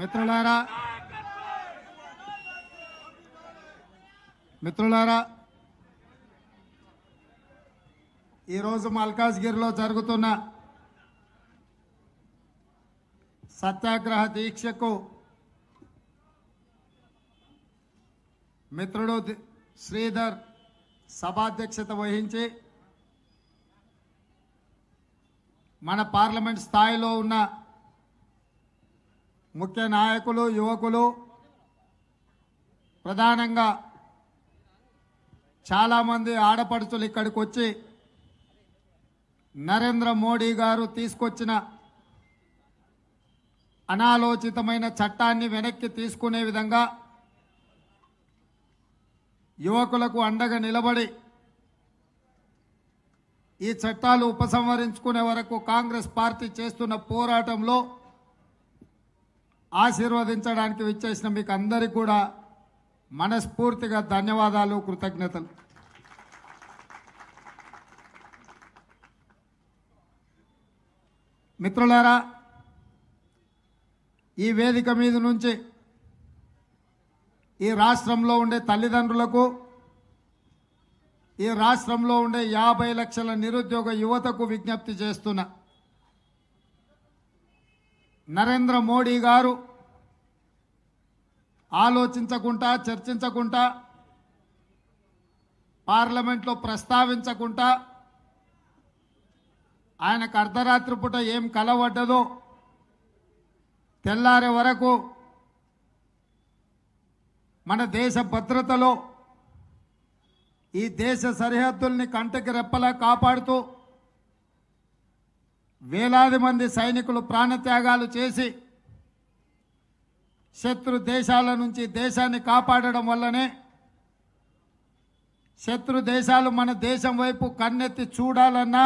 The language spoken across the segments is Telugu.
మిత్రులారా మిత్రులారా ఈరోజు మల్కాజ్గిరిలో జరుగుతున్న సత్యాగ్రహ దీక్షకు మిత్రుడు శ్రీధర్ సభాధ్యక్షత వహించి మన పార్లమెంట్ స్థాయిలో ఉన్న ముఖ్య నాయకులు యువకులు ప్రధానంగా చాలామంది ఆడపడుచులు ఇక్కడికి వచ్చి నరేంద్ర మోడీ గారు తీసుకొచ్చిన అనాలోచితమైన చట్టాన్ని వెనక్కి తీసుకునే విధంగా యువకులకు అండగా నిలబడి ఈ చట్టాలు ఉపసంహరించుకునే వరకు కాంగ్రెస్ పార్టీ చేస్తున్న పోరాటంలో ఆశీర్వదించడానికి విచ్చేసిన మీకు అందరికీ కూడా మనస్ఫూర్తిగా ధన్యవాదాలు కృతజ్ఞతలు మిత్రులారా ఈ వేదిక మీద నుంచి ఈ రాష్ట్రంలో ఉండే తల్లిదండ్రులకు ఈ రాష్ట్రంలో ఉండే యాభై లక్షల నిరుద్యోగ యువతకు విజ్ఞప్తి చేస్తున్నా నరేంద్ర మోడీ గారు ఆలోచించకుండా చర్చించకుండా పార్లమెంట్లో ప్రస్తావించకుండా ఆయనకు అర్ధరాత్రి పూట ఏం కలవడ్డదో తెల్లారే వరకు మన దేశ భద్రతలో ఈ దేశ సరిహద్దుల్ని కంటికి రెప్పలా కాపాడుతూ వేలాది మంది సైనికులు ప్రాణత్యాగాలు చేసి శత్రు దేశాల నుంచి దేశాన్ని కాపాడడం వల్లనే శత్రు దేశాలు మన దేశం వైపు కన్నెత్తి చూడాలన్నా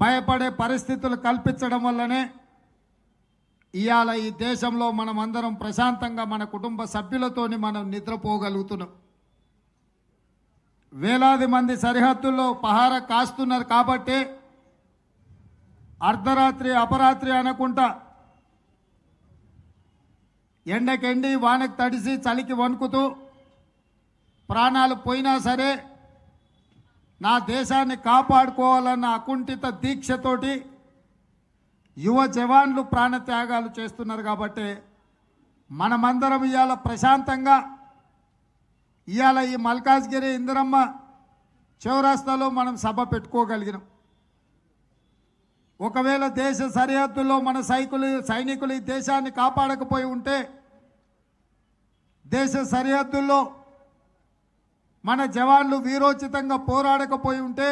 భయపడే పరిస్థితులు కల్పించడం వల్లనే ఇవాళ ఈ దేశంలో మనం అందరం ప్రశాంతంగా మన కుటుంబ సభ్యులతోని మనం నిద్రపోగలుగుతున్నాం వేలాది మంది సరిహద్దుల్లో పహార కాస్తున్నారు కాబట్టి అర్ధరాత్రి అపరాత్రి అనకుండా ఎండకెండి వానకు తడిసి చలికి వణుకుతూ ప్రాణాలు పోయినా సరే నా దేశాన్ని కాపాడుకోవాలన్న అకుంఠిత దీక్షతోటి యువ జవాన్లు ప్రాణత్యాగాలు చేస్తున్నారు కాబట్టి మనమందరం ఇవాళ ప్రశాంతంగా ఇవాళ ఈ మల్కాజ్గిరి ఇందిరమ్మ చౌరాస్తాలో మనం సభ పెట్టుకోగలిగినాం ఒకవేళ దేశ సరిహద్దుల్లో మన సైకులు సైనికులు ఈ దేశాన్ని కాపాడకపోయి ఉంటే దేశ సరిహద్దుల్లో మన జవాన్లు వీరోచితంగా పోరాడకపోయి ఉంటే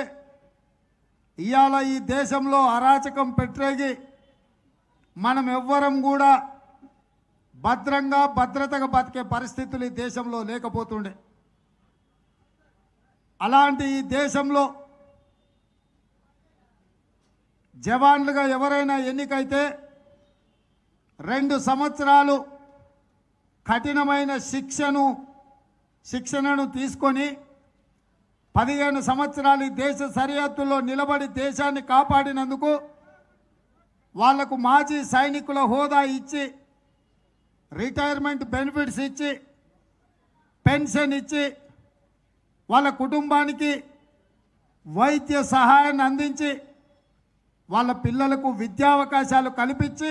ఇవాళ ఈ దేశంలో అరాచకం పెట్టేగి మనం ఎవ్వరం కూడా భద్రంగా భద్రతగా బతికే పరిస్థితులు ఈ దేశంలో లేకపోతుండే అలాంటి ఈ దేశంలో జవాన్లుగా ఎవరైనా ఎన్నికైతే రెండు సంవత్సరాలు కఠినమైన శిక్షను శిక్షణను తీసుకొని పదిహేను సంవత్సరాలు దేశ సరిహద్దుల్లో నిలబడి దేశాన్ని కాపాడినందుకు వాళ్లకు మాజీ సైనికుల హోదా ఇచ్చి రిటైర్మెంట్ బెనిఫిట్స్ ఇచ్చి పెన్షన్ ఇచ్చి వాళ్ళ కుటుంబానికి వైద్య సహాయాన్ని అందించి వాళ్ళ పిల్లలకు విద్యావకాశాలు కల్పించి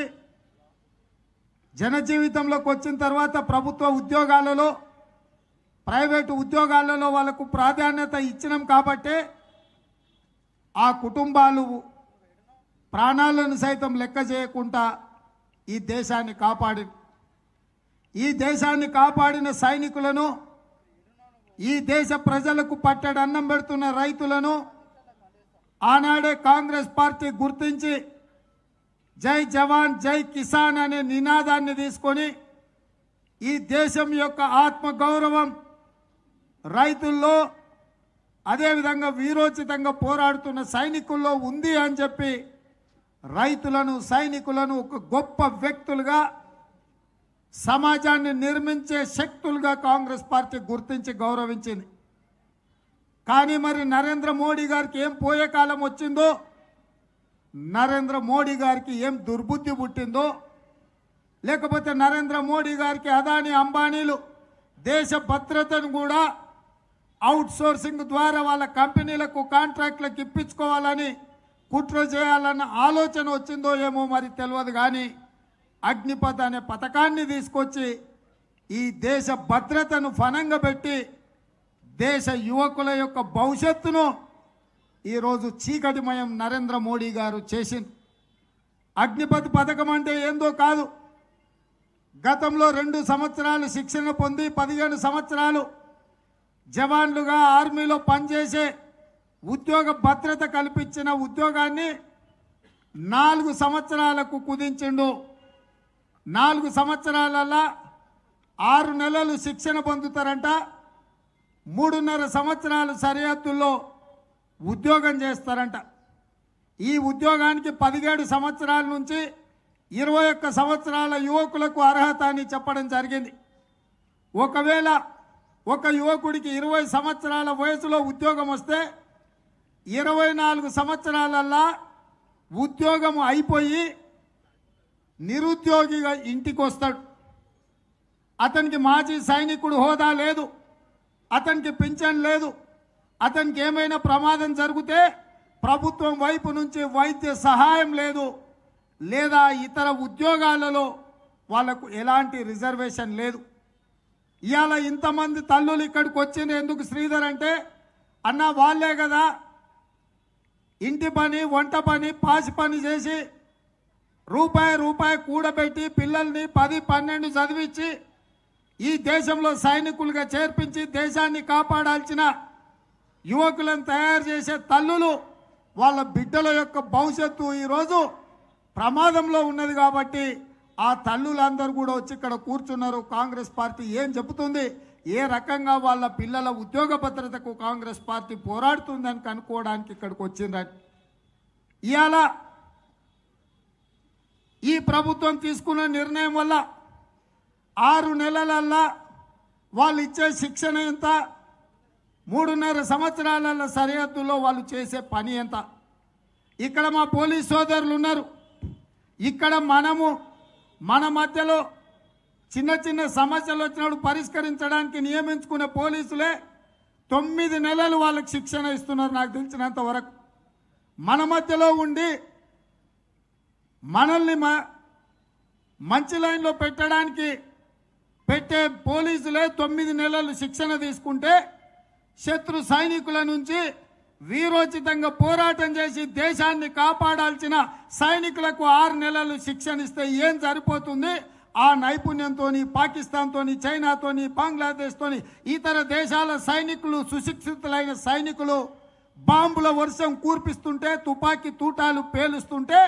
జనజీవితంలోకి వచ్చిన తర్వాత ప్రభుత్వ ఉద్యోగాలలో ప్రైవేటు ఉద్యోగాలలో వాళ్ళకు ప్రాధాన్యత ఇచ్చినాం కాబట్టే ఆ కుటుంబాలు ప్రాణాలను సైతం లెక్క చేయకుండా ఈ దేశాన్ని కాపాడి ఈ దేశాన్ని కాపాడిన సైనికులను ఈ దేశ ప్రజలకు అన్నం పెడుతున్న రైతులను ఆనాడే కాంగ్రెస్ పార్టీ గుర్తించి జై జవాన్ జై కిసాన్ అనే నినాదాన్ని తీసుకొని ఈ దేశం యొక్క ఆత్మగౌరవం రైతుల్లో అదేవిధంగా వీరోచితంగా పోరాడుతున్న సైనికుల్లో ఉంది అని చెప్పి రైతులను సైనికులను ఒక గొప్ప వ్యక్తులుగా సమాజాన్ని నిర్మించే శక్తులుగా కాంగ్రెస్ పార్టీ గుర్తించి గౌరవించింది కానీ మరి నరేంద్ర మోడీ గారికి ఏం పోయే కాలం వచ్చిందో నరేంద్ర మోడీ గారికి ఏం దుర్బుద్ధి పుట్టిందో లేకపోతే నరేంద్ర మోడీ గారికి అదాని అంబానీలు దేశ భద్రతను కూడా అవుట్ సోర్సింగ్ ద్వారా వాళ్ళ కంపెనీలకు కాంట్రాక్ట్లకు ఇప్పించుకోవాలని కుట్ర చేయాలన్న ఆలోచన వచ్చిందో ఏమో మరి తెలియదు కానీ అగ్నిపథ అనే పథకాన్ని తీసుకొచ్చి ఈ దేశ భద్రతను ఫనంగా పెట్టి దేశ యువకుల యొక్క భవిష్యత్తును ఈరోజు చీకటిమయం నరేంద్ర మోడీ గారు చేసింది అగ్నిపథ్ పథకం అంటే ఏందో కాదు గతంలో రెండు సంవత్సరాలు శిక్షణ పొంది పదిహేను సంవత్సరాలు జవాన్లుగా ఆర్మీలో పనిచేసే ఉద్యోగ భద్రత కల్పించిన ఉద్యోగాన్ని నాలుగు సంవత్సరాలకు కుదించిండు నాలుగు సంవత్సరాలల్లా ఆరు నెలలు శిక్షణ పొందుతారంట మూడున్నర సంవత్సరాలు సరిహద్దుల్లో ఉద్యోగం చేస్తారంట ఈ ఉద్యోగానికి పదిహేడు సంవత్సరాల నుంచి ఇరవై ఒక్క సంవత్సరాల యువకులకు అర్హత అని చెప్పడం జరిగింది ఒకవేళ ఒక యువకుడికి ఇరవై సంవత్సరాల వయసులో ఉద్యోగం వస్తే ఇరవై నాలుగు సంవత్సరాలల్లా ఉద్యోగం అయిపోయి నిరుద్యోగిగా ఇంటికి వస్తాడు అతనికి మాజీ సైనికుడు హోదా లేదు అతనికి పింఛన్ లేదు అతనికి ఏమైనా ప్రమాదం జరిగితే ప్రభుత్వం వైపు నుంచి వైద్య సహాయం లేదు లేదా ఇతర ఉద్యోగాలలో వాళ్లకు ఎలాంటి రిజర్వేషన్ లేదు ఇవాళ ఇంతమంది తల్లులు ఇక్కడికి వచ్చింది ఎందుకు శ్రీధర్ అంటే అన్న వాళ్ళే కదా ఇంటి పని వంట పని పాసి పని చేసి రూపాయి రూపాయి కూడబెట్టి పిల్లల్ని పది పన్నెండు చదివించి ఈ దేశంలో సైనికులుగా చేర్పించి దేశాన్ని కాపాడాల్సిన యువకులను తయారు చేసే తల్లులు వాళ్ళ బిడ్డల యొక్క భవిష్యత్తు ఈరోజు ప్రమాదంలో ఉన్నది కాబట్టి ఆ తల్లులందరూ కూడా వచ్చి ఇక్కడ కూర్చున్నారు కాంగ్రెస్ పార్టీ ఏం చెబుతుంది ఏ రకంగా వాళ్ళ పిల్లల ఉద్యోగ భద్రతకు కాంగ్రెస్ పార్టీ పోరాడుతుందని కనుక్కోవడానికి ఇక్కడికి వచ్చిందని ఇవాళ ఈ ప్రభుత్వం తీసుకున్న నిర్ణయం వల్ల ఆరు నెలలల్లా వాళ్ళు ఇచ్చే శిక్షణ ఎంత మూడున్నర సంవత్సరాల సరిహద్దులో వాళ్ళు చేసే పని ఎంత ఇక్కడ మా పోలీస్ సోదరులు ఉన్నారు ఇక్కడ మనము మన మధ్యలో చిన్న చిన్న సమస్యలు వచ్చినప్పుడు పరిష్కరించడానికి నియమించుకునే పోలీసులే తొమ్మిది నెలలు వాళ్ళకి శిక్షణ ఇస్తున్నారు నాకు తెలిసినంత వరకు మన మధ్యలో ఉండి మనల్ని మంచి లైన్లో పెట్టడానికి పెట్టే పోలీసులే తొమ్మిది నెలలు శిక్షణ తీసుకుంటే శత్రు సైనికుల నుంచి వీరోచితంగా పోరాటం చేసి దేశాన్ని కాపాడాల్సిన సైనికులకు ఆరు నెలలు శిక్షణ ఇస్తే ఏం సరిపోతుంది ఆ నైపుణ్యంతోని పాకిస్తాన్తోని చైనాతోని బంగ్లాదేశ్తో ఇతర దేశాల సైనికులు సుశిక్షితులైన సైనికులు బాంబుల వర్షం కూర్పిస్తుంటే తుపాకీ తూటాలు పేలుస్తుంటే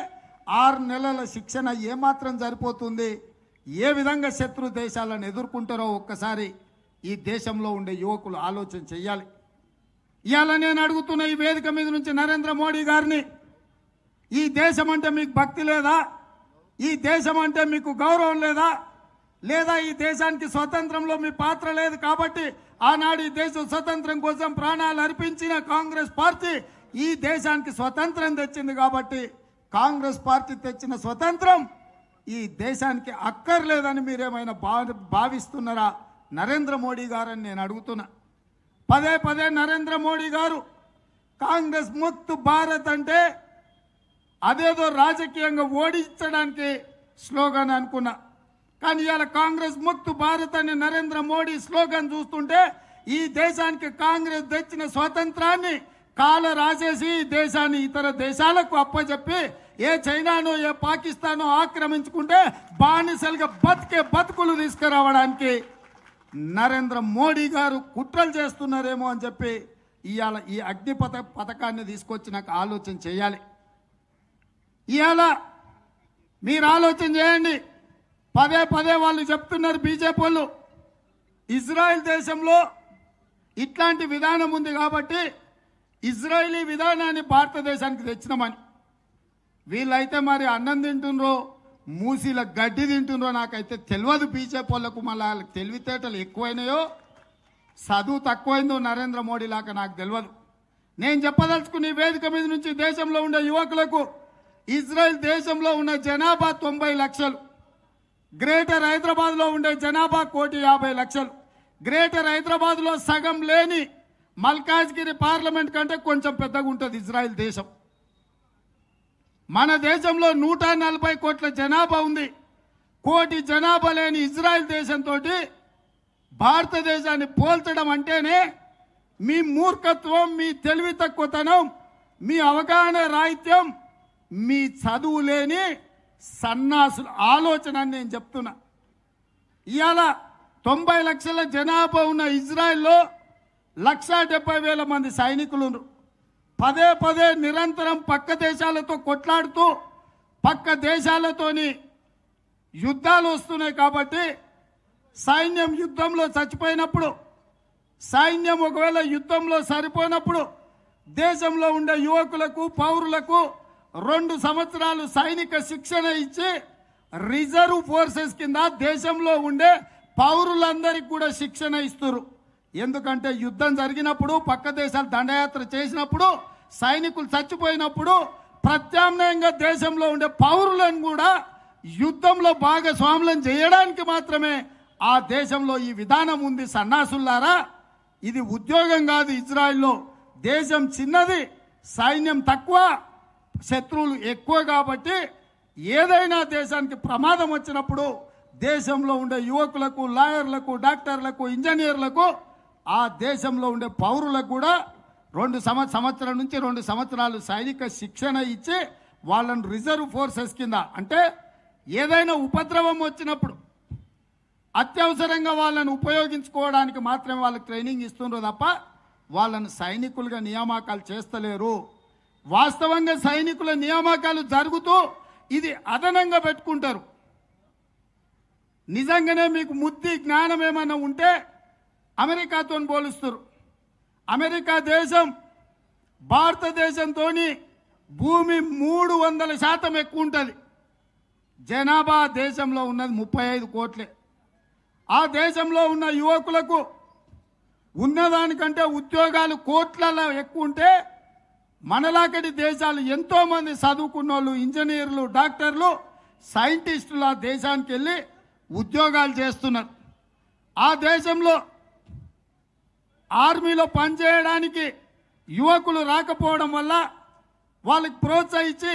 ఆరు నెలల శిక్షణ ఏమాత్రం సరిపోతుంది ఏ విధంగా శత్రు దేశాలను ఎదుర్కొంటారో ఒక్కసారి ఈ దేశంలో ఉండే యువకులు ఆలోచన చెయ్యాలి ఇవాళ నేను అడుగుతున్న ఈ వేదిక మీద నుంచి నరేంద్ర మోడీ గారిని ఈ దేశం అంటే మీకు భక్తి లేదా ఈ దేశం అంటే మీకు గౌరవం లేదా లేదా ఈ దేశానికి స్వతంత్రంలో మీ పాత్ర లేదు కాబట్టి ఆనాడు ఈ దేశం స్వతంత్రం కోసం ప్రాణాలు అర్పించిన కాంగ్రెస్ పార్టీ ఈ దేశానికి స్వతంత్రం తెచ్చింది కాబట్టి కాంగ్రెస్ పార్టీ తెచ్చిన స్వతంత్రం ఈ దేశానికి అక్కర్లేదని మీరేమైనా భావ భావిస్తున్నారా నరేంద్ర మోడీ గారని నేను అడుగుతున్నా పదే పదే నరేంద్ర మోడీ గారు కాంగ్రెస్ ముక్త్ భారత్ అంటే అదేదో రాజకీయంగా ఓడించడానికి స్లోగన్ అనుకున్నా కానీ ఇవాళ కాంగ్రెస్ ముక్త్ భారత్ అని నరేంద్ర మోడీ స్లోగన్ చూస్తుంటే ఈ దేశానికి కాంగ్రెస్ తెచ్చిన స్వాతంత్రాన్ని కాల రాసేసి దేశాన్ని ఇతర దేశాలకు అప్పచెప్పి ఏ చైనాను ఏ పాకిస్తాను ఆక్రమించుకుంటే బానిసలుగా బతికే బతుకులు తీసుకురావడానికి నరేంద్ర మోడీ గారు కుట్రలు చేస్తున్నారేమో అని చెప్పి ఇవాళ ఈ అగ్ని పథకాన్ని తీసుకొచ్చి నాకు ఆలోచన చేయాలి ఇవాళ మీరు ఆలోచన చేయండి పదే పదే వాళ్ళు చెప్తున్నారు బీజేపీ వాళ్ళు ఇజ్రాయెల్ దేశంలో ఇట్లాంటి విధానం ఉంది కాబట్టి ఇజ్రాయిలీ విధానాన్ని భారతదేశానికి తెచ్చినామని వీళ్ళైతే మరి అన్నం తింటుండ్రో మూసీల గడ్డి తింటుండ్రో నాకైతే తెలియదు బీజేపీ వాళ్ళకు మళ్ళీ వాళ్ళకి తెలివితేటలు ఎక్కువైనాయో చదువు తక్కువైందో నరేంద్ర మోడీ లాగా నాకు తెలియదు నేను చెప్పదలుచుకుని వేదిక మీద నుంచి దేశంలో ఉండే యువకులకు ఇజ్రాయెల్ దేశంలో ఉన్న జనాభా తొంభై లక్షలు గ్రేటర్ హైదరాబాద్లో ఉండే జనాభా కోటి యాభై లక్షలు గ్రేటర్ హైదరాబాద్లో సగం లేని మల్కాజ్గిరి పార్లమెంట్ కంటే కొంచెం పెద్దగా ఉంటుంది ఇజ్రాయెల్ దేశం మన దేశంలో నూట నలభై కోట్ల జనాభా ఉంది కోటి జనాభా లేని ఇజ్రాయెల్ దేశంతో భారతదేశాన్ని పోల్చడం అంటేనే మీ మూర్ఖత్వం మీ తెలివి తక్కువతనం మీ అవగాహన రాహిత్యం మీ చదువు లేని సన్నాసుల ఆలోచన నేను చెప్తున్నా ఇవాళ తొంభై లక్షల జనాభా ఉన్న ఇజ్రాయెల్లో లక్ష డెబ్బై వేల మంది సైనికులు పదే పదే నిరంతరం పక్క దేశాలతో కొట్లాడుతూ పక్క దేశాలతోని యుద్ధాలు వస్తున్నాయి కాబట్టి సైన్యం యుద్ధంలో చచ్చిపోయినప్పుడు సైన్యం ఒకవేళ యుద్ధంలో సరిపోయినప్పుడు దేశంలో ఉండే యువకులకు పౌరులకు రెండు సంవత్సరాలు సైనిక శిక్షణ ఇచ్చి రిజర్వ్ ఫోర్సెస్ కింద దేశంలో ఉండే పౌరులందరికీ కూడా శిక్షణ ఇస్తున్నారు ఎందుకంటే యుద్ధం జరిగినప్పుడు పక్క దేశాలు దండయాత్ర చేసినప్పుడు సైనికులు చచ్చిపోయినప్పుడు ప్రత్యామ్నాయంగా దేశంలో ఉండే పౌరులను కూడా యుద్ధంలో భాగస్వాములను చేయడానికి మాత్రమే ఆ దేశంలో ఈ విధానం ఉంది సన్నాసుల్లారా ఇది ఉద్యోగం కాదు ఇజ్రాయిల్లో దేశం చిన్నది సైన్యం తక్కువ శత్రువులు ఎక్కువ కాబట్టి ఏదైనా దేశానికి ప్రమాదం వచ్చినప్పుడు దేశంలో ఉండే యువకులకు లాయర్లకు డాక్టర్లకు ఇంజనీర్లకు ఆ దేశంలో ఉండే పౌరులకు కూడా రెండు సంవత్సరం నుంచి రెండు సంవత్సరాలు సైనిక శిక్షణ ఇచ్చి వాళ్ళను రిజర్వ్ ఫోర్సెస్ కింద అంటే ఏదైనా ఉపద్రవం వచ్చినప్పుడు అత్యవసరంగా వాళ్ళని ఉపయోగించుకోవడానికి మాత్రమే వాళ్ళకి ట్రైనింగ్ ఇస్తుండ్రు తప్ప వాళ్ళను సైనికులుగా నియామకాలు చేస్తలేరు వాస్తవంగా సైనికుల నియామకాలు జరుగుతూ ఇది అదనంగా పెట్టుకుంటారు నిజంగానే మీకు ముద్ది జ్ఞానం ఏమైనా ఉంటే అమెరికాతో పోలుస్తారు అమెరికా దేశం భారతదేశంతో భూమి మూడు వందల శాతం ఎక్కువ ఉంటుంది జనాభా దేశంలో ఉన్నది ముప్పై ఐదు కోట్లే ఆ దేశంలో ఉన్న యువకులకు ఉన్నదానికంటే ఉద్యోగాలు కోట్లలో ఎక్కువ ఉంటే మనలాకటి దేశాలు ఎంతోమంది చదువుకున్న వాళ్ళు ఇంజనీర్లు డాక్టర్లు సైంటిస్టులు ఆ దేశానికి వెళ్ళి ఉద్యోగాలు చేస్తున్నారు ఆ దేశంలో ఆర్మీలో పనిచేయడానికి యువకులు రాకపోవడం వల్ల వాళ్ళకి ప్రోత్సహించి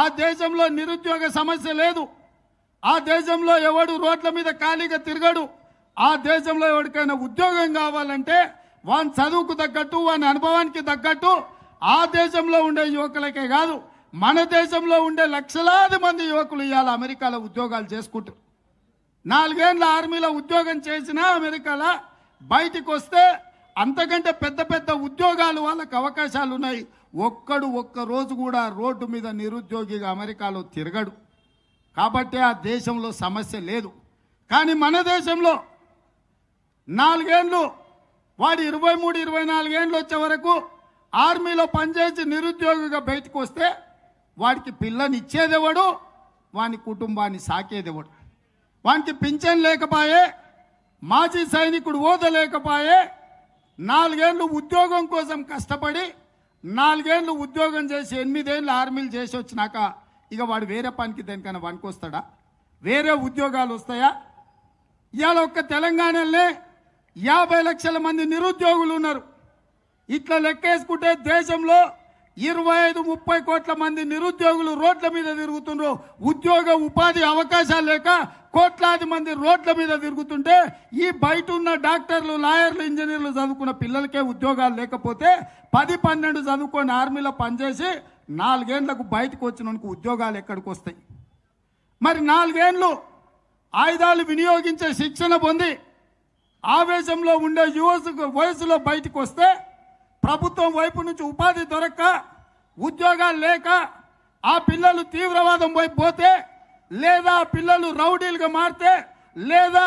ఆ దేశంలో నిరుద్యోగ సమస్య లేదు ఆ దేశంలో ఎవడు రోడ్ల మీద ఖాళీగా తిరగడు ఆ దేశంలో ఎవరికైనా ఉద్యోగం కావాలంటే వాని చదువుకు తగ్గట్టు వాని అనుభవానికి తగ్గట్టు ఆ దేశంలో ఉండే యువకులకే కాదు మన దేశంలో ఉండే లక్షలాది మంది యువకులు ఇవాళ అమెరికాలో ఉద్యోగాలు చేసుకుంటారు నాలుగేళ్ళ ఆర్మీలో ఉద్యోగం చేసినా అమెరికాలో బయటికి వస్తే అంతకంటే పెద్ద పెద్ద ఉద్యోగాలు వాళ్ళకు అవకాశాలు ఉన్నాయి ఒక్కడు ఒక్క రోజు కూడా రోడ్డు మీద నిరుద్యోగిగా అమెరికాలో తిరగడు కాబట్టి ఆ దేశంలో సమస్య లేదు కానీ మన దేశంలో నాలుగేండ్లు వాడు ఇరవై మూడు ఇరవై నాలుగేండ్లు వచ్చే వరకు ఆర్మీలో పనిచేసి నిరుద్యోగిగా బయటకు వస్తే వాడికి పిల్లని ఇచ్చేదేవాడు వాని కుటుంబాన్ని సాకేదెవడు వానికి పింఛన్ లేకపోయే మాజీ సైనికుడు లేకపోయే నాలుగేళ్లు ఉద్యోగం కోసం కష్టపడి నాలుగేళ్లు ఉద్యోగం చేసి ఎనిమిదేళ్ళు ఆర్మీలు చేసి వచ్చినాక ఇక వాడు వేరే పనికి దేనికైనా వనుకొస్తాడా వేరే ఉద్యోగాలు వస్తాయా ఇవాళ ఒక్క తెలంగాణలోనే యాభై లక్షల మంది నిరుద్యోగులు ఉన్నారు ఇట్లా లెక్కేసుకుంటే దేశంలో ఇరవై ఐదు ముప్పై కోట్ల మంది నిరుద్యోగులు రోడ్ల మీద తిరుగుతున్నారు ఉద్యోగ ఉపాధి అవకాశాలు లేక కోట్లాది మంది రోడ్ల మీద తిరుగుతుంటే ఈ బయట ఉన్న డాక్టర్లు లాయర్లు ఇంజనీర్లు చదువుకున్న పిల్లలకే ఉద్యోగాలు లేకపోతే పది పన్నెండు చదువుకొని ఆర్మీలో పనిచేసి నాలుగేండ్లకు బయటకు వచ్చినందుకు ఉద్యోగాలు ఎక్కడికి వస్తాయి మరి నాలుగేండ్లు ఆయుధాలు వినియోగించే శిక్షణ పొంది ఆవేశంలో ఉండే యువసు వయసులో బయటకు వస్తే ప్రభుత్వం వైపు నుంచి ఉపాధి దొరక్క ఉద్యోగాలు లేక ఆ పిల్లలు తీవ్రవాదం వైపు పోతే లేదా పిల్లలు రౌడీలుగా మారితే లేదా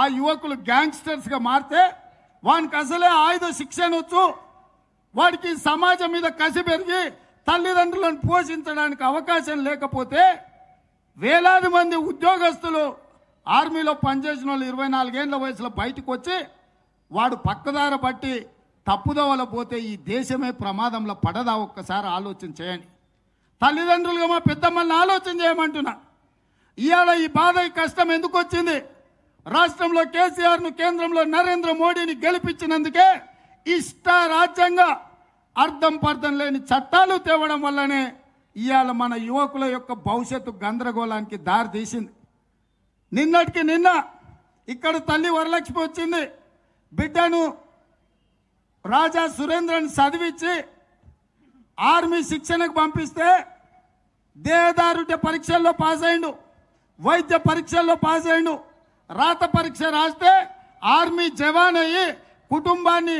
ఆ యువకులు గ్యాంగ్స్టర్స్గా మారితే వానికి అసలే ఆయుధ శిక్షణ వచ్చు వాడికి సమాజం మీద కసి పెరిగి తల్లిదండ్రులను పోషించడానికి అవకాశం లేకపోతే వేలాది మంది ఉద్యోగస్తులు ఆర్మీలో పనిచేసిన వాళ్ళు ఇరవై నాలుగేళ్ల వయసులో బయటకు వచ్చి వాడు పక్కదార పట్టి తప్పుదోవల పోతే ఈ దేశమే ప్రమాదంలో పడదా ఒక్కసారి ఆలోచన చేయండి తల్లిదండ్రులుగా మా పెద్దమ్మల్ని ఆలోచన చేయమంటున్నా ఇవాళ ఈ బాధ కష్టం ఎందుకు వచ్చింది రాష్ట్రంలో కేసీఆర్ను కేంద్రంలో నరేంద్ర మోడీని గెలిపించినందుకే ఇష్ట రాజ్యంగా అర్థం పర్థం లేని చట్టాలు తేవడం వల్లనే ఇవాళ మన యువకుల యొక్క భవిష్యత్తు గందరగోళానికి దారి తీసింది నిన్నటికి నిన్న ఇక్కడ తల్లి వరలక్ష్మి వచ్చింది బిడ్డను రాజా సురేంద్రని చదివించి ఆర్మీ శిక్షణకు పంపిస్తే దేహదారుడ్య పరీక్షల్లో పాస్ అయ్యిండు వైద్య పరీక్షల్లో పాస్ అయ్యిండు రాత పరీక్ష రాస్తే ఆర్మీ జవాన్ అయ్యి కుటుంబాన్ని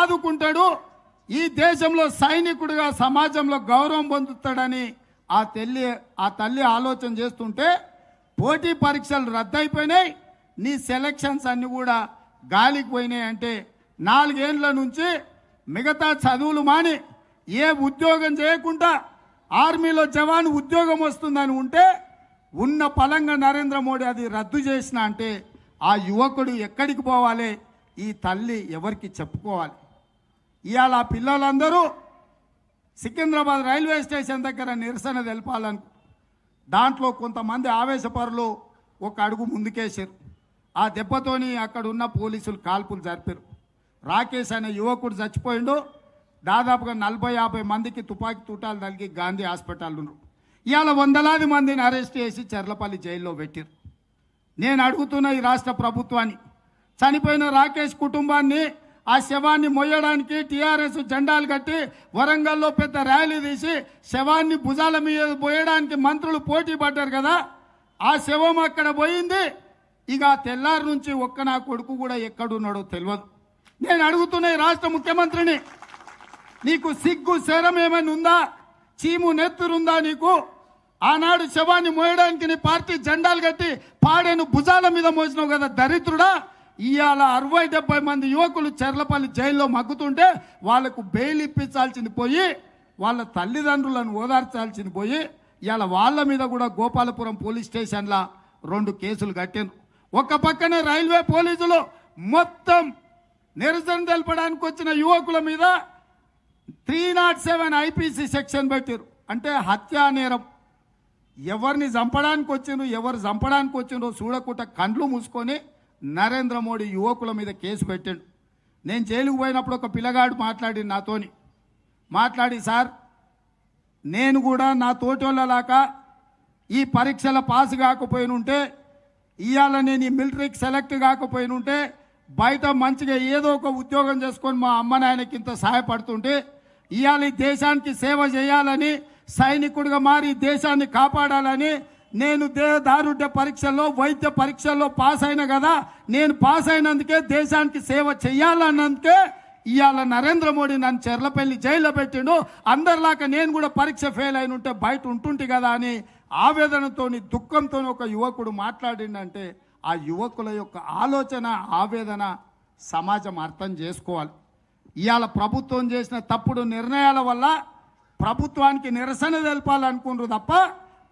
ఆదుకుంటాడు ఈ దేశంలో సైనికుడిగా సమాజంలో గౌరవం పొందుతాడని ఆ తల్లి ఆ తల్లి ఆలోచన చేస్తుంటే పోటీ పరీక్షలు రద్దయిపోయినాయి నీ సెలక్షన్స్ అన్నీ కూడా గాలికి పోయినాయి అంటే నాలుగేండ్ల నుంచి మిగతా చదువులు మాని ఏ ఉద్యోగం చేయకుండా ఆర్మీలో జవాన్ ఉద్యోగం వస్తుందని ఉంటే ఉన్న పలంగా నరేంద్ర మోడీ అది రద్దు చేసిన అంటే ఆ యువకుడు ఎక్కడికి పోవాలి ఈ తల్లి ఎవరికి చెప్పుకోవాలి ఇవాళ ఆ పిల్లలందరూ సికింద్రాబాద్ రైల్వే స్టేషన్ దగ్గర నిరసన తెలపాలను దాంట్లో కొంతమంది ఆవేశపరులు ఒక అడుగు ముందుకేశారు ఆ దెబ్బతోని అక్కడ ఉన్న పోలీసులు కాల్పులు జరిపారు రాకేష్ అనే యువకుడు చచ్చిపోయిండో దాదాపుగా నలభై యాభై మందికి తుపాకీ తూటాలు తలిగి గాంధీ హాస్పిటల్ ఉన్నారు ఇవాళ వందలాది మందిని అరెస్ట్ చేసి చెర్లపల్లి జైల్లో పెట్టారు నేను అడుగుతున్న ఈ రాష్ట్ర ప్రభుత్వాన్ని చనిపోయిన రాకేష్ కుటుంబాన్ని ఆ శవాన్ని మొయ్యడానికి టీఆర్ఎస్ జెండాలు కట్టి వరంగల్లో పెద్ద ర్యాలీ తీసి శవాన్ని భుజాల మీద పోయడానికి మంత్రులు పోటీ పడ్డారు కదా ఆ శవం అక్కడ పోయింది ఇక తెల్లారి నుంచి ఒక్క నా కొడుకు కూడా ఎక్కడున్నాడో తెలియదు నేను అడుగుతున్న రాష్ట్ర ముఖ్యమంత్రిని నీకు సిగ్గు శరం ఏమైనా ఉందా చీము నెత్తురుందా నీకు ఆనాడు శవాన్ని మోయడానికి నీ పార్టీ జెండాలు కట్టి పాడేను భుజాల మీద మోసినావు కదా దరిద్రుడా ఇవాళ అరవై డెబ్బై మంది యువకులు చెర్లపల్లి జైల్లో మగ్గుతుంటే వాళ్లకు బెయిల్ ఇప్పించాల్సింది పోయి వాళ్ళ తల్లిదండ్రులను ఓదార్చాల్సింది పోయి ఇవాళ వాళ్ళ మీద కూడా గోపాలపురం పోలీస్ స్టేషన్లో రెండు కేసులు కట్టాను ఒక పక్కనే రైల్వే పోలీసులు మొత్తం నిరసన తెలపడానికి వచ్చిన యువకుల మీద three naught seven IPC section పెట్టారు అంటే హత్యా నేరం ఎవరిని చంపడానికి వచ్చిండ్రు ఎవరు చంపడానికి వచ్చిండ్రో చూడకుండా కండ్లు మూసుకొని నరేంద్ర మోడీ యువకుల మీద కేసు పెట్టాడు నేను జైలుకు పోయినప్పుడు ఒక పిల్లగాడు మాట్లాడి నాతోని మాట్లాడి సార్ నేను కూడా నా తోటోళ్ళలాగా ఈ పరీక్షల పాస్ కాకపోయినుంటే ఇవాళ నేను ఈ మిలిటరీకి సెలెక్ట్ కాకపోయినుంటే బయట మంచిగా ఏదో ఒక ఉద్యోగం చేసుకొని మా అమ్మ నాయనకి ఇంత సహాయపడుతుంటే ఇవాళ దేశానికి సేవ చేయాలని సైనికుడిగా మారి దేశాన్ని కాపాడాలని నేను దేహదారుడ్య పరీక్షల్లో వైద్య పరీక్షల్లో పాస్ అయిన కదా నేను పాస్ అయినందుకే దేశానికి సేవ చేయాలన్నందుకే ఇవాళ నరేంద్ర మోడీ నన్ను చెర్లపల్లి జైల్లో పెట్టిండు అందరిలాగా నేను కూడా పరీక్ష ఫెయిల్ అయిన ఉంటే బయట ఉంటుంటే కదా అని ఆవేదనతో దుఃఖంతో ఒక యువకుడు మాట్లాడిండంటే ఆ యువకుల యొక్క ఆలోచన ఆవేదన సమాజం అర్థం చేసుకోవాలి ఇవాళ ప్రభుత్వం చేసిన తప్పుడు నిర్ణయాల వల్ల ప్రభుత్వానికి నిరసన తెలపాలనుకుంటారు తప్ప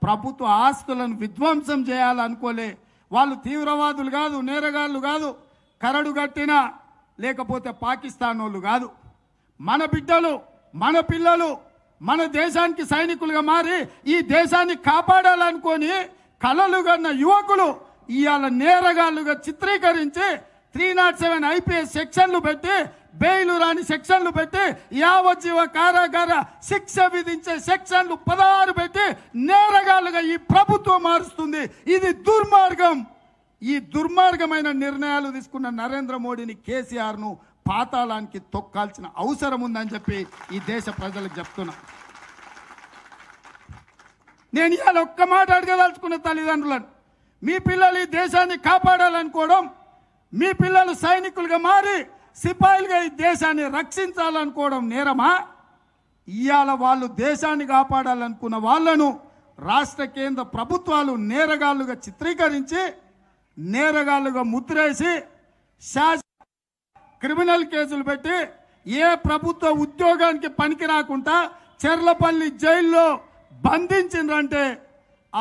ప్రభుత్వ ఆస్తులను విధ్వంసం చేయాలనుకోలే వాళ్ళు తీవ్రవాదులు కాదు నేరగాళ్ళు కాదు కరడు కట్టిన లేకపోతే పాకిస్తాన్ వాళ్ళు కాదు మన బిడ్డలు మన పిల్లలు మన దేశానికి సైనికులుగా మారి ఈ దేశాన్ని కాపాడాలనుకొని కళలు కన్న యువకులు ఇవాళ నేరగాళ్ళుగా చిత్రీకరించి త్రీ నాట్ సెవెన్ ఐపీఎస్ సెక్షన్లు పెట్టి బెయిలు రాని సెక్షన్లు పెట్టి యావజ్జీవ కారాగార శిక్ష విధించే సెక్షన్లు పదహారు పెట్టి నేరగాలుగా ఈ ప్రభుత్వం మారుస్తుంది ఇది దుర్మార్గం ఈ దుర్మార్గమైన నిర్ణయాలు తీసుకున్న నరేంద్ర మోడీని కేసీఆర్ను పాతాళానికి తొక్కాల్సిన అవసరం ఉందని చెప్పి ఈ దేశ ప్రజలకు చెప్తున్నా నేను ఇవాళ ఒక్క మాట అడగదలుచుకున్న తల్లిదండ్రులను మీ పిల్లలు ఈ దేశాన్ని కాపాడాలనుకోవడం మీ పిల్లలు సైనికులుగా మారి సిపాయిలుగా ఈ దేశాన్ని రక్షించాలనుకోవడం నేరమా ఇవాళ వాళ్ళు దేశాన్ని కాపాడాలనుకున్న వాళ్ళను రాష్ట్ర కేంద్ర ప్రభుత్వాలు నేరగాళ్లుగా చిత్రీకరించి నేరగాళ్లుగా ముద్రేసి శాస క్రిమినల్ కేసులు పెట్టి ఏ ప్రభుత్వ ఉద్యోగానికి పనికి రాకుండా చెర్లపల్లి జైల్లో బంధించిండ్రంటే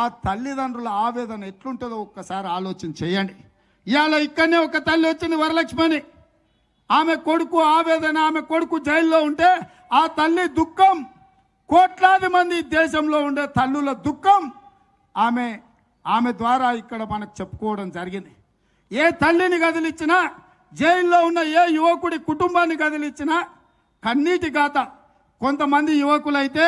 ఆ తల్లిదండ్రుల ఆవేదన ఎట్లుంటుందో ఒక్కసారి ఆలోచన చేయండి ఇవాళ ఇక్కడనే ఒక తల్లి వచ్చింది వరలక్ష్మణి ఆమె కొడుకు ఆవేదన ఆమె కొడుకు జైల్లో ఉంటే ఆ తల్లి దుఃఖం కోట్లాది మంది దేశంలో ఉండే తల్లుల దుఃఖం ఆమె ఆమె ద్వారా ఇక్కడ మనకు చెప్పుకోవడం జరిగింది ఏ తల్లిని కదిలిచ్చినా జైల్లో ఉన్న ఏ యువకుడి కుటుంబాన్ని కదిలిచ్చినా కన్నీటి గాథ కొంతమంది యువకులైతే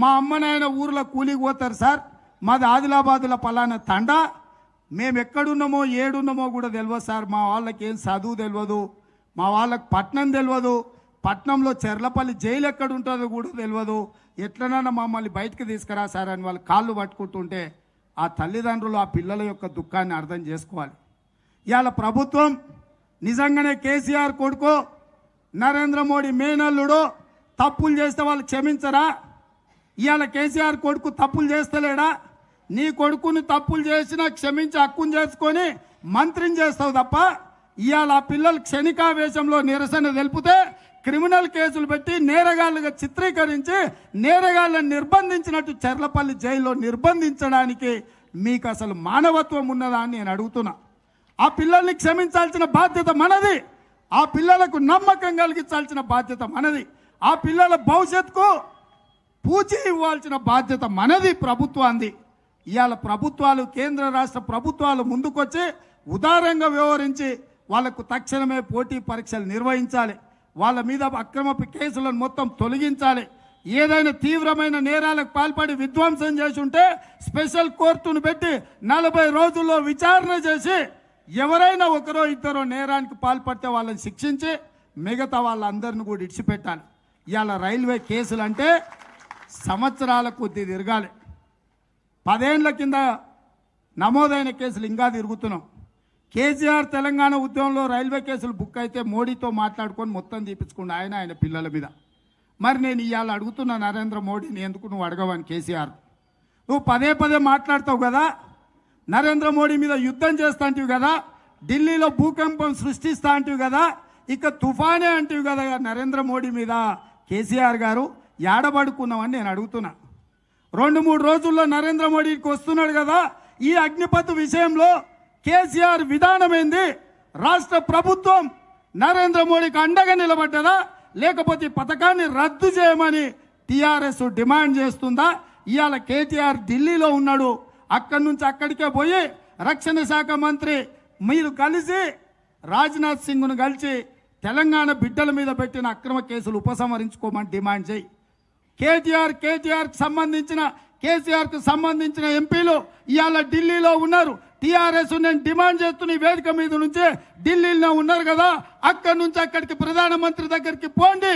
మా అమ్మనైన ఊర్లో కూలికి పోతారు సార్ మాది ఆదిలాబాదుల పలానా తండ మేము ఎక్కడున్నామో ఏడున్నామో కూడా తెలియదు సార్ మా వాళ్ళకి ఏం చదువు తెలియదు మా వాళ్ళకు పట్నం తెలియదు పట్నంలో చెర్లపల్లి జైలు ఎక్కడ ఉంటుందో కూడా తెలియదు ఎట్లనైనా మమ్మల్ని బయటకు తీసుకురా సార్ అని వాళ్ళు కాళ్ళు పట్టుకుంటుంటే ఆ తల్లిదండ్రులు ఆ పిల్లల యొక్క దుఃఖాన్ని అర్థం చేసుకోవాలి ఇవాళ ప్రభుత్వం నిజంగానే కేసీఆర్ కొడుకు నరేంద్ర మోడీ మేనల్లుడు తప్పులు చేస్తే వాళ్ళు క్షమించరా ఇవాళ కేసీఆర్ కొడుకు తప్పులు చేస్తలేడా నీ కొడుకుని తప్పులు చేసినా క్షమించి హక్కును చేసుకొని మంత్రిని చేస్తావు తప్ప ఇవాళ పిల్లలు క్షణికావేశంలో నిరసన తెలిపితే క్రిమినల్ కేసులు పెట్టి నేరగాళ్ళుగా చిత్రీకరించి నేరగాళ్ళని నిర్బంధించినట్టు చెర్లపల్లి జైల్లో నిర్బంధించడానికి మీకు అసలు మానవత్వం ఉన్నదా అని నేను అడుగుతున్నా ఆ పిల్లల్ని క్షమించాల్సిన బాధ్యత మనది ఆ పిల్లలకు నమ్మకం కలిగించాల్సిన బాధ్యత మనది ఆ పిల్లల భవిష్యత్తుకు పూచి ఇవ్వాల్సిన బాధ్యత మనది ప్రభుత్వాన్ని ఇవాళ ప్రభుత్వాలు కేంద్ర రాష్ట్ర ప్రభుత్వాలు ముందుకొచ్చి ఉదారంగా వ్యవహరించి వాళ్లకు తక్షణమే పోటీ పరీక్షలు నిర్వహించాలి వాళ్ళ మీద అక్రమ కేసులను మొత్తం తొలగించాలి ఏదైనా తీవ్రమైన నేరాలకు పాల్పడి విధ్వంసం చేసుంటే స్పెషల్ కోర్టును పెట్టి నలభై రోజుల్లో విచారణ చేసి ఎవరైనా ఒకరో ఇద్దరో నేరానికి పాల్పడితే వాళ్ళని శిక్షించి మిగతా వాళ్ళందరిని కూడా ఇడిచిపెట్టాలి ఇవాళ రైల్వే కేసులు అంటే సంవత్సరాల కొద్ది తిరగాలి పదేండ్ల కింద నమోదైన కేసులు ఇంకా తిరుగుతున్నాం కేసీఆర్ తెలంగాణ ఉద్యమంలో రైల్వే కేసులు బుక్ అయితే మోడీతో మాట్లాడుకొని మొత్తం తీపించుకున్న ఆయన ఆయన పిల్లల మీద మరి నేను ఇవాళ అడుగుతున్న నరేంద్ర మోడీని ఎందుకు నువ్వు అడగవని కేసీఆర్ నువ్వు పదే పదే మాట్లాడతావు కదా నరేంద్ర మోడీ మీద యుద్ధం చేస్తా అంటివి కదా ఢిల్లీలో భూకంపం సృష్టిస్తా అంటివి కదా ఇక తుఫానే అంటివి కదా నరేంద్ర మోడీ మీద కేసీఆర్ గారు ఏడబడుకున్నామని నేను అడుగుతున్నా రెండు మూడు రోజుల్లో నరేంద్ర మోడీకి వస్తున్నాడు కదా ఈ అగ్నిపథ్ విషయంలో కేసీఆర్ విధానం ఏంది రాష్ట్ర ప్రభుత్వం నరేంద్ర మోడీకి అండగా నిలబడ్డదా లేకపోతే పథకాన్ని రద్దు చేయమని టీఆర్ఎస్ డిమాండ్ చేస్తుందా ఇవాళ కేటీఆర్ ఢిల్లీలో ఉన్నాడు అక్కడి నుంచి అక్కడికే పోయి రక్షణ శాఖ మంత్రి మీరు కలిసి రాజ్నాథ్ సింగ్ను కలిసి తెలంగాణ బిడ్డల మీద పెట్టిన అక్రమ కేసులు ఉపసంహరించుకోమని డిమాండ్ చేయి కేటీఆర్ కేటీఆర్కి సంబంధించిన కేసీఆర్కు సంబంధించిన ఎంపీలు ఇవాళ ఢిల్లీలో ఉన్నారు టీఆర్ఎస్ నేను డిమాండ్ చేస్తున్న వేదిక మీద నుంచి ఢిల్లీలో ఉన్నారు కదా అక్కడి నుంచి అక్కడికి ప్రధానమంత్రి దగ్గరికి పోండి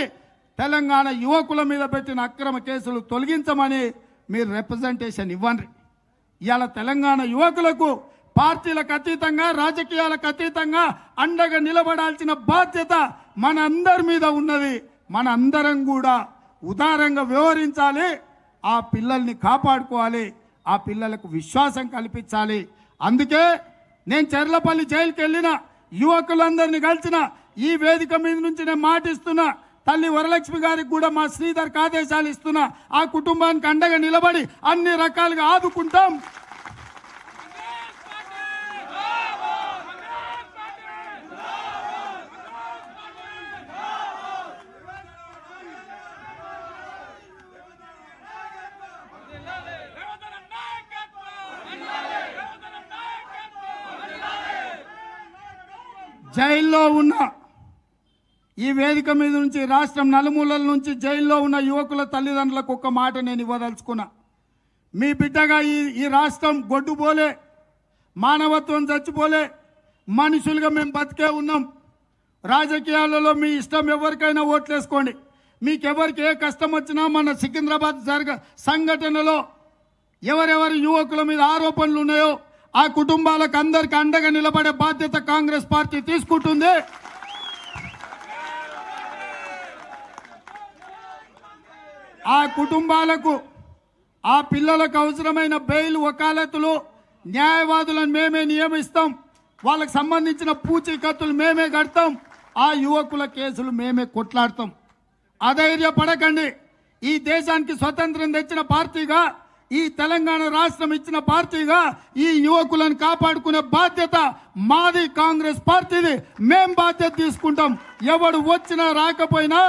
తెలంగాణ యువకుల మీద పెట్టిన అక్రమ కేసులు తొలగించమని మీరు రిప్రజెంటేషన్ ఇవ్వండి ఇవాళ తెలంగాణ యువకులకు పార్టీలకు అతీతంగా రాజకీయాలకు అతీతంగా అండగా నిలబడాల్సిన బాధ్యత మన అందరి మీద ఉన్నది మన అందరం కూడా ఉదారంగా వ్యవహరించాలి ఆ పిల్లల్ని కాపాడుకోవాలి ఆ పిల్లలకు విశ్వాసం కల్పించాలి అందుకే నేను చెర్లపల్లి జైలుకి వెళ్ళిన యువకులందరినీ కలిసిన ఈ వేదిక మీద నుంచి నేను మాటిస్తున్నా తల్లి వరలక్ష్మి గారికి కూడా మా శ్రీధర్కి ఆదేశాలు ఇస్తున్నా ఆ కుటుంబానికి అండగా నిలబడి అన్ని రకాలుగా ఆదుకుంటాం ఉన్న ఈ వేదిక మీద నుంచి రాష్ట్రం నలుమూలల నుంచి జైల్లో ఉన్న యువకుల తల్లిదండ్రులకు ఒక్క మాట నేను ఇవ్వదలుచుకున్నా మీ బిడ్డగా ఈ ఈ రాష్ట్రం గొడ్డుపోలే మానవత్వం చచ్చిపోలే మనుషులుగా మేము బతికే ఉన్నాం రాజకీయాలలో మీ ఇష్టం ఎవరికైనా ఓట్లేసుకోండి మీకెవరికి ఏ కష్టం వచ్చినా మన సికింద్రాబాద్ జరగ సంఘటనలో ఎవరెవరి యువకుల మీద ఆరోపణలు ఉన్నాయో ఆ కుటుంబాలకు అందరికి అండగా నిలబడే బాధ్యత కాంగ్రెస్ పార్టీ తీసుకుంటుంది ఆ కుటుంబాలకు ఆ పిల్లలకు అవసరమైన బెయిల్ వకాలతులు న్యాయవాదులను మేమే నియమిస్తాం వాళ్ళకు సంబంధించిన పూచీకత్తులు మేమే కడతాం ఆ యువకుల కేసులు మేమే కొట్లాడతాం అధైర్యపడకండి పడకండి ఈ దేశానికి స్వతంత్రం తెచ్చిన పార్టీగా ఈ తెలంగాణ రాష్ట్రం ఇచ్చిన పార్టీగా ఈ యువకులను కాపాడుకునే బాధ్యత మాది కాంగ్రెస్ పార్టీది మేం బాధ్యత తీసుకుంటాం ఎవడు వచ్చినా రాకపోయినా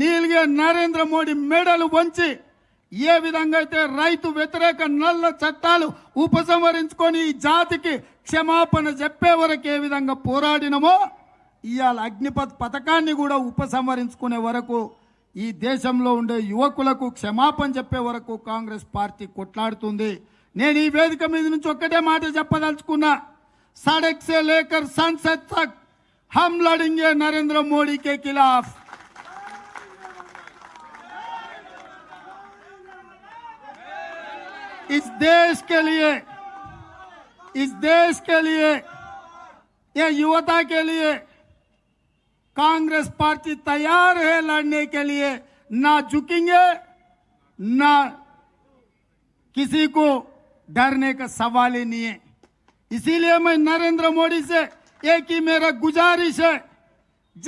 నీలిగే నరేంద్ర మోడీ మెడలు వంచి ఏ విధంగా అయితే రైతు వ్యతిరేక నల్ల చట్టాలు ఉపసంహరించుకొని ఈ జాతికి క్షమాపణ చెప్పే వరకు ఏ విధంగా పోరాడినమో ఇవాళ అగ్నిపథ్ పథకాన్ని కూడా ఉపసంహరించుకునే వరకు ఈ దేశంలో ఉండే యువకులకు క్షమాపణ చెప్పే వరకు కాంగ్రెస్ పార్టీ కొట్లాడుతుంది నేను ఈ వేదిక మీద నుంచి ఒక్కటే మాట చెప్పదలుచుకున్నా సడక్ సే లేకర్ సన్సెట్ తక్ హమ్ లడింగే నరేంద్ర మోడీకే ఖిలాఫ్ ఇస్ దేశ్ కే लिए इस देश కే लिए यह कांग्रेस पार्टी तैयार है लड़ने के लिए ना झुकेंगे ना किसी को डरने का सवाल ही नहीं है इसीलिए मैं नरेंद्र मोदी से एक ही मेरा गुजारिश है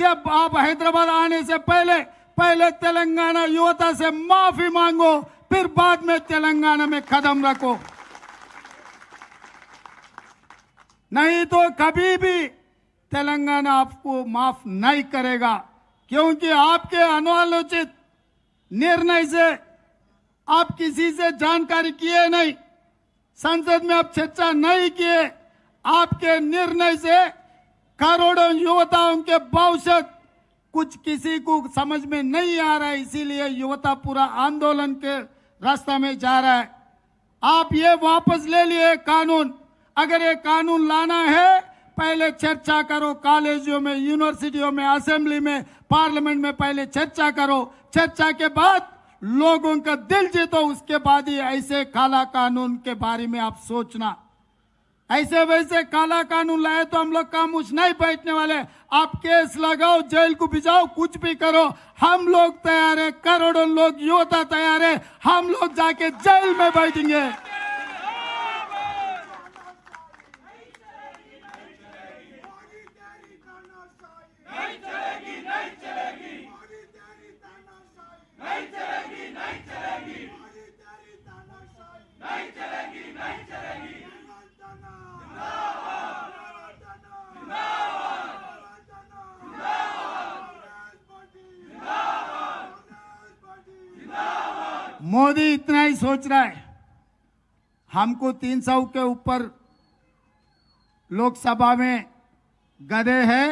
जब आप हैदराबाद आने से पहले पहले तेलंगाना युवता से माफी मांगो फिर बाद में तेलंगाना में कदम रखो नहीं तो कभी भी तेलंगाना आपको माफ नहीं करेगा क्योंकि आपके अनुआलोचित निर्णय से आप किसी से जानकारी किए नहीं संसद में आप चर्चा नहीं किए आपके निर्णय से करोड़ों युवताओं के भविष्य कुछ किसी को समझ में नहीं आ रहा है इसीलिए युवता पूरा आंदोलन के रास्ता में जा रहा है आप ये वापस ले लिए कानून अगर ये कानून लाना है पहले चर्चा करो कॉलेजों में यूनिवर्सिटियों में असेंबली में पार्लियामेंट में पहले चर्चा करो चर्चा के बाद लोगों का दिल जीतो उसके बाद ही ऐसे काला कानून के बारे में आप सोचना ऐसे वैसे काला कानून लाए तो हम लोग खामोश नहीं बैठने वाले आप केस लगाओ जेल को भिजाओ कुछ भी करो हम लोग तैयार है करोड़ों लोग योद्धा तैयार है हम लोग जाके जेल में बैठेंगे मोदी इतना ही सोच रहा है हमको तीन सौ के ऊपर लोकसभा में गधे हैं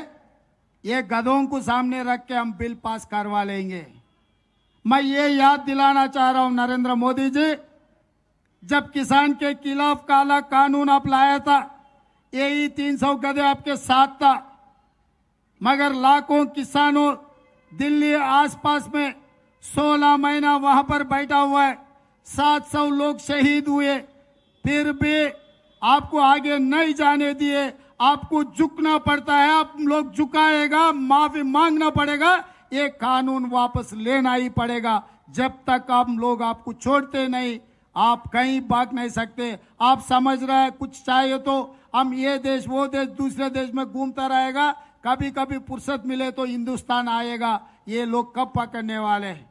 ये गधों को सामने रख के हम बिल पास करवा लेंगे मैं ये याद दिलाना चाह रहा हूं नरेंद्र मोदी जी जब किसान के खिलाफ काला कानून आप लाया था यही तीन सौ गधे आपके साथ था मगर लाखों किसानों दिल्ली आसपास में सोलह महीना वहां पर बैठा हुआ है सात सौ लोग शहीद हुए फिर भी आपको आगे नहीं जाने दिए आपको झुकना पड़ता है आप लोग झुकाएगा माफी मांगना पड़ेगा ये कानून वापस लेना ही पड़ेगा जब तक हम लोग आपको छोड़ते नहीं आप कहीं भाग नहीं सकते आप समझ रहे हैं कुछ चाहिए तो हम ये देश वो देश दूसरे देश में घूमता रहेगा कभी कभी फुर्सत मिले तो हिंदुस्तान आएगा ये लोग कब पकड़ने वाले हैं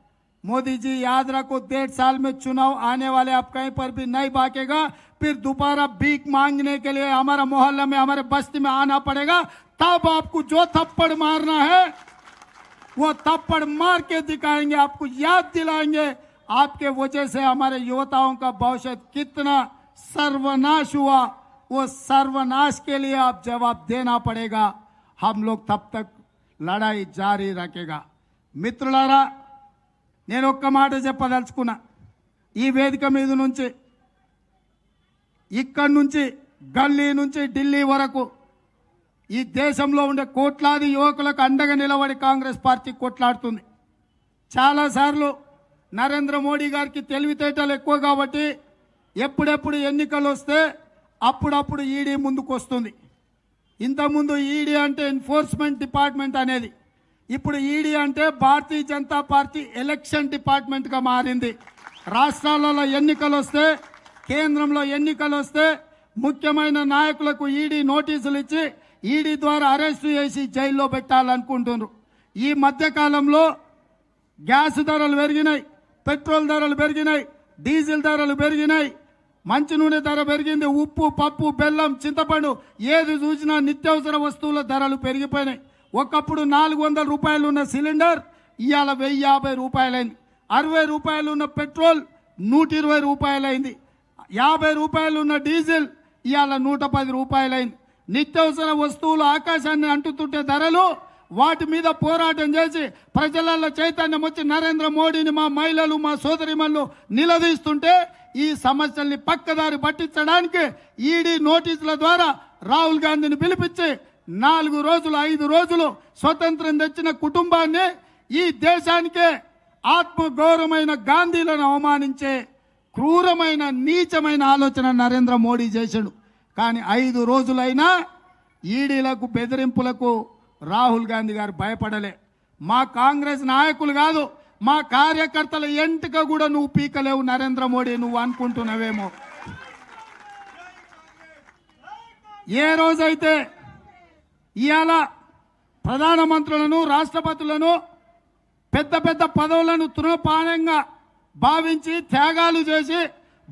मोदी जी याद रखो डेढ़ साल में चुनाव आने वाले आप कहीं पर भी नहीं बाकेगा फिर दोबारा भीख मांगने के लिए हमारा मोहल्ला में हमारे बस्ती में आना पड़ेगा तब आपको जो थप्पड़ मारना है वो थप्पड़ मार के दिखाएंगे आपको याद दिलाएंगे आपके वजह से हमारे युवताओं का भविष्य कितना सर्वनाश हुआ वो सर्वनाश के लिए आप जवाब देना पड़ेगा हम लोग तब तक लड़ाई जारी रखेगा मित्र लड़ा నేను ఒక్క మాట చెప్పదలుచుకున్నా ఈ వేదిక మీద నుంచి ఇక్కడి నుంచి గల్లీ నుంచి ఢిల్లీ వరకు ఈ దేశంలో ఉండే కోట్లాది యువకులకు అండగా నిలబడి కాంగ్రెస్ పార్టీ కొట్లాడుతుంది చాలాసార్లు నరేంద్ర మోడీ గారికి తెలివితేటలు ఎక్కువ కాబట్టి ఎప్పుడెప్పుడు ఎన్నికలు వస్తే అప్పుడప్పుడు ఈడీ ముందుకు వస్తుంది ఇంతకుముందు ఈడీ అంటే ఎన్ఫోర్స్మెంట్ డిపార్ట్మెంట్ అనేది ఇప్పుడు ఈడీ అంటే భారతీయ జనతా పార్టీ ఎలక్షన్ డిపార్ట్మెంట్గా మారింది రాష్ట్రాలలో ఎన్నికలు వస్తే కేంద్రంలో ఎన్నికలు వస్తే ముఖ్యమైన నాయకులకు ఈడీ నోటీసులు ఇచ్చి ఈడీ ద్వారా అరెస్టు చేసి జైల్లో పెట్టాలనుకుంటున్నారు ఈ మధ్యకాలంలో గ్యాస్ ధరలు పెరిగినాయి పెట్రోల్ ధరలు పెరిగినాయి డీజిల్ ధరలు పెరిగినాయి మంచి నూనె ధర పెరిగింది ఉప్పు పప్పు బెల్లం చింతపండు ఏది చూసినా నిత్యావసర వస్తువుల ధరలు పెరిగిపోయినాయి ఒకప్పుడు నాలుగు వందల రూపాయలు ఉన్న సిలిండర్ ఇవాళ వెయ్యి యాభై రూపాయలైంది అరవై రూపాయలు ఉన్న పెట్రోల్ నూట ఇరవై రూపాయలైంది యాభై రూపాయలు ఉన్న డీజిల్ ఇవాళ నూట పది రూపాయలైంది నిత్యవసర వస్తువులు ఆకాశాన్ని అంటుతుంటే ధరలు వాటి మీద పోరాటం చేసి ప్రజలలో చైతన్యం వచ్చి నరేంద్ర మోడీని మా మహిళలు మా సోదరిమల్లు నిలదీస్తుంటే ఈ సమస్యల్ని పక్కదారి పట్టించడానికి ఈడీ నోటీసుల ద్వారా రాహుల్ గాంధీని పిలిపించి నాలుగు రోజులు ఐదు రోజులు స్వతంత్రం తెచ్చిన కుటుంబాన్ని ఈ దేశానికే ఆత్మగౌరవమైన గాంధీలను అవమానించే క్రూరమైన నీచమైన ఆలోచన నరేంద్ర మోడీ చేశాడు కానీ ఐదు రోజులైనా ఈడీలకు బెదిరింపులకు రాహుల్ గాంధీ గారు భయపడలే మా కాంగ్రెస్ నాయకులు కాదు మా కార్యకర్తల ఎంటక కూడా నువ్వు పీకలేవు నరేంద్ర మోడీ నువ్వు అనుకుంటున్నావేమో ఏ రోజైతే ఇవాళ ప్రధానమంత్రులను రాష్ట్రపతులను పెద్ద పెద్ద పదవులను తృణపానంగా భావించి త్యాగాలు చేసి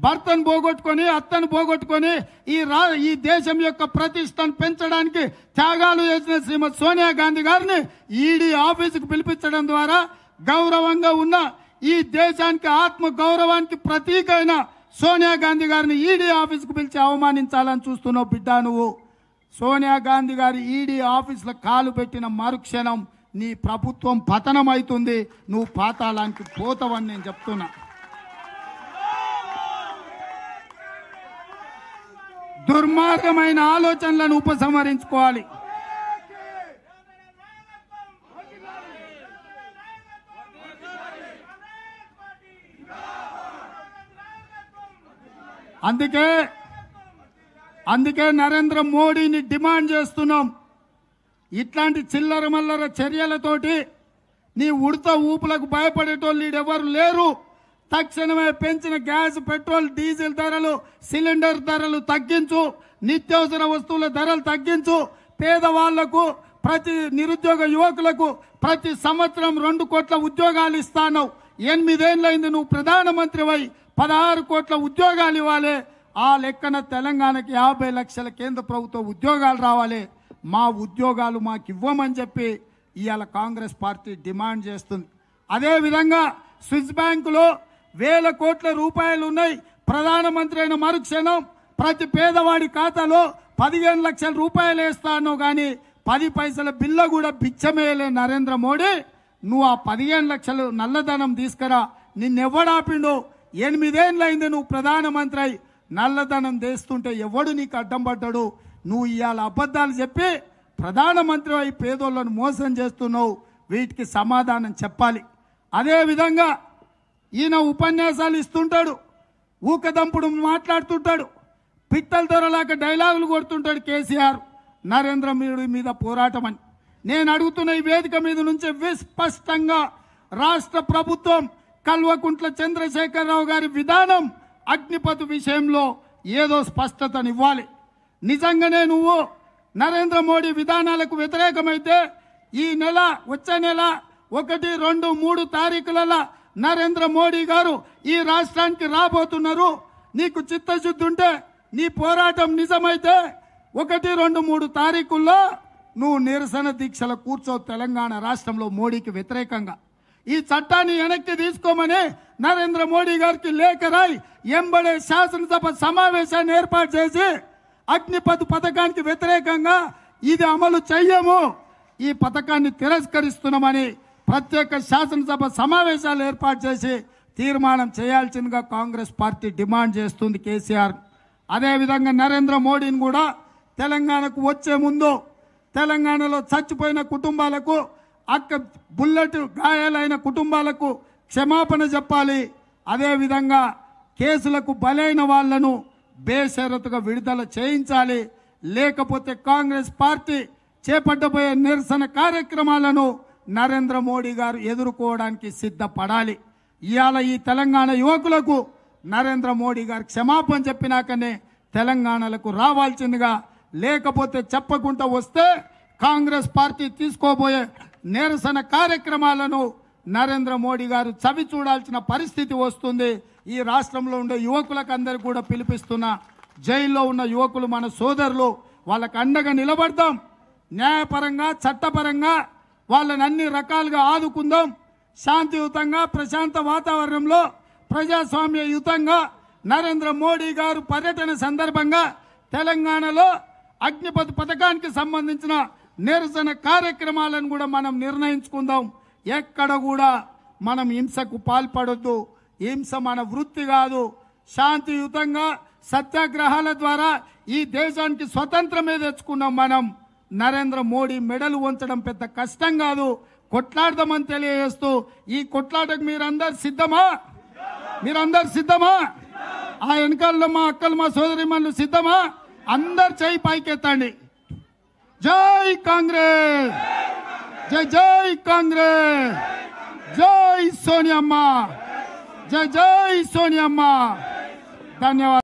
భర్తను పోగొట్టుకొని అత్తను పోగొట్టుకొని ఈ రా ఈ దేశం యొక్క ప్రతిష్టను పెంచడానికి త్యాగాలు చేసిన శ్రీమతి సోనియా గాంధీ గారిని ఈడీ ఆఫీసుకు పిలిపించడం ద్వారా గౌరవంగా ఉన్న ఈ దేశానికి ఆత్మ గౌరవానికి ప్రతీక అయిన సోనియా గాంధీ గారిని ఈడీ ఆఫీసుకు పిలిచి అవమానించాలని చూస్తున్నావు బిడ్డా నువ్వు సోనియా గాంధీ గారి ఈడీ ఆఫీసులో కాలు పెట్టిన మరుక్షణం నీ ప్రభుత్వం పతనమవుతుంది నువ్వు పాతాలానికి పోతావని నేను చెప్తున్నా దుర్మార్గమైన ఆలోచనలను ఉపసంహరించుకోవాలి అందుకే అందుకే నరేంద్ర మోడీని డిమాండ్ చేస్తున్నాం ఇట్లాంటి చిల్లర మల్లర చర్యలతోటి నీ ఉడత ఊపులకు భయపడేటోళ్ళు ఎవరు లేరు తక్షణమే పెంచిన గ్యాస్ పెట్రోల్ డీజిల్ ధరలు సిలిండర్ ధరలు తగ్గించు నిత్యావసర వస్తువుల ధరలు తగ్గించు పేదవాళ్లకు ప్రతి నిరుద్యోగ యువకులకు ప్రతి సంవత్సరం రెండు కోట్ల ఉద్యోగాలు ఇస్తాను ఎనిమిదేళ్ళైంది నువ్వు వై పదహారు కోట్ల ఉద్యోగాలు ఇవ్వాలి ఆ లెక్కన తెలంగాణకి యాభై లక్షల కేంద్ర ప్రభుత్వ ఉద్యోగాలు రావాలి మా ఉద్యోగాలు మాకు ఇవ్వమని చెప్పి ఇవాళ కాంగ్రెస్ పార్టీ డిమాండ్ చేస్తుంది అదేవిధంగా స్విస్ బ్యాంకులో వేల కోట్ల రూపాయలు ఉన్నాయి ప్రధానమంత్రి అయిన మరుక్షణం ప్రతి పేదవాడి ఖాతాలో పదిహేను లక్షల రూపాయలు వేస్తాను కానీ పది పైసల బిల్ల కూడా బిచ్చమేయలే నరేంద్ర మోడీ నువ్వు ఆ పదిహేను లక్షలు నల్లధనం తీసుకురా నిన్నెవ్వడాపిండు అయింది నువ్వు ప్రధానమంత్రి అయి నల్లధనం తెస్తుంటే ఎవడు నీకు అడ్డం పడ్డాడు నువ్వు ఇవాళ అబద్ధాలు చెప్పి ప్రధానమంత్రి అయి పేదోళ్ళను మోసం చేస్తున్నావు వీటికి సమాధానం చెప్పాలి అదేవిధంగా ఈయన ఉపన్యాసాలు ఇస్తుంటాడు ఊకదంపుడు మాట్లాడుతుంటాడు పిట్టల ధరలాక డైలాగులు కొడుతుంటాడు కేసీఆర్ నరేంద్ర మోడీ మీద పోరాటం అని నేను అడుగుతున్న ఈ వేదిక మీద నుంచి విస్పష్టంగా రాష్ట్ర ప్రభుత్వం కల్వకుంట్ల చంద్రశేఖరరావు గారి విధానం అగ్నిపథ్ విషయంలో ఏదో స్పష్టతనివ్వాలి నిజంగానే నువ్వు నరేంద్ర మోడీ విధానాలకు వ్యతిరేకమైతే ఈ నెల వచ్చే నెల ఒకటి రెండు మూడు తారీఖులలో నరేంద్ర మోడీ గారు ఈ రాష్ట్రానికి రాబోతున్నారు నీకు చిత్తశుద్ధి ఉంటే నీ పోరాటం నిజమైతే ఒకటి రెండు మూడు తారీఖుల్లో నువ్వు నిరసన దీక్షల కూర్చో తెలంగాణ రాష్ట్రంలో మోడీకి వ్యతిరేకంగా ఈ చట్టాన్ని వెనక్కి తీసుకోమని నరేంద్ర మోడీ గారికి లేఖ రాయి ఎంబడే శాసనసభ సమావేశాన్ని ఏర్పాటు చేసి అగ్నిపథ్ పథకానికి వ్యతిరేకంగా ఇది అమలు చెయ్యము ఈ పథకాన్ని తిరస్కరిస్తున్నామని ప్రత్యేక శాసనసభ సమావేశాలు ఏర్పాటు చేసి తీర్మానం చేయాల్సిందిగా కాంగ్రెస్ పార్టీ డిమాండ్ చేస్తుంది కేసీఆర్ అదేవిధంగా నరేంద్ర మోడీని కూడా తెలంగాణకు వచ్చే ముందు తెలంగాణలో చచ్చిపోయిన కుటుంబాలకు అక్క బుల్లెట్ గాయాలైన కుటుంబాలకు క్షమాపణ చెప్పాలి అదేవిధంగా కేసులకు బలైన వాళ్లను బేషరతుగా విడుదల చేయించాలి లేకపోతే కాంగ్రెస్ పార్టీ చేపట్టబోయే నిరసన కార్యక్రమాలను నరేంద్ర మోడీ గారు ఎదుర్కోవడానికి సిద్ధపడాలి ఇవాళ ఈ తెలంగాణ యువకులకు నరేంద్ర మోడీ గారు క్షమాపణ చెప్పినాకనే తెలంగాణలకు రావాల్సిందిగా లేకపోతే చెప్పకుండా వస్తే కాంగ్రెస్ పార్టీ తీసుకోబోయే నిరసన కార్యక్రమాలను నరేంద్ర మోడీ గారు చవి చూడాల్సిన పరిస్థితి వస్తుంది ఈ రాష్ట్రంలో ఉండే యువకులకు కూడా పిలిపిస్తున్న జైల్లో ఉన్న యువకులు మన సోదరులు వాళ్ళకు అండగా నిలబడదాం న్యాయపరంగా చట్టపరంగా వాళ్ళని అన్ని రకాలుగా ఆదుకుందాం శాంతియుతంగా ప్రశాంత వాతావరణంలో ప్రజాస్వామ్యయుతంగా నరేంద్ర మోడీ గారు పర్యటన సందర్భంగా తెలంగాణలో అగ్నిపథ్ పథకానికి సంబంధించిన నిరసన కార్యక్రమాలను కూడా మనం నిర్ణయించుకుందాం ఎక్కడ కూడా మనం హింసకు పాల్పడద్దు హింస మన వృత్తి కాదు శాంతియుతంగా సత్యాగ్రహాల ద్వారా ఈ దేశానికి స్వతంత్రమే తెచ్చుకున్నాం మనం నరేంద్ర మోడీ మెడలు వంచడం పెద్ద కష్టం కాదు కొట్లాడదామని తెలియజేస్తూ ఈ కొట్లాటకు మీరందరు సిద్ధమా మీరందరు సిద్ధమా ఆ వెనకాల మా అక్కలు మా సోదరి మనలు సిద్ధమా అందరు చేయి పైకెత్తండి ಜೈ ಕಾಂಗ್ರೆಸ್ ಜೈ ಜೈ ಕಾಂಗ್ರೆಸ್ ಜೈ ಸೋನಿಯಮ್ಮ ಜೈ ಜೈ ಸೋನಿಯಮ್ಮ ಧನ್ಯವಾದ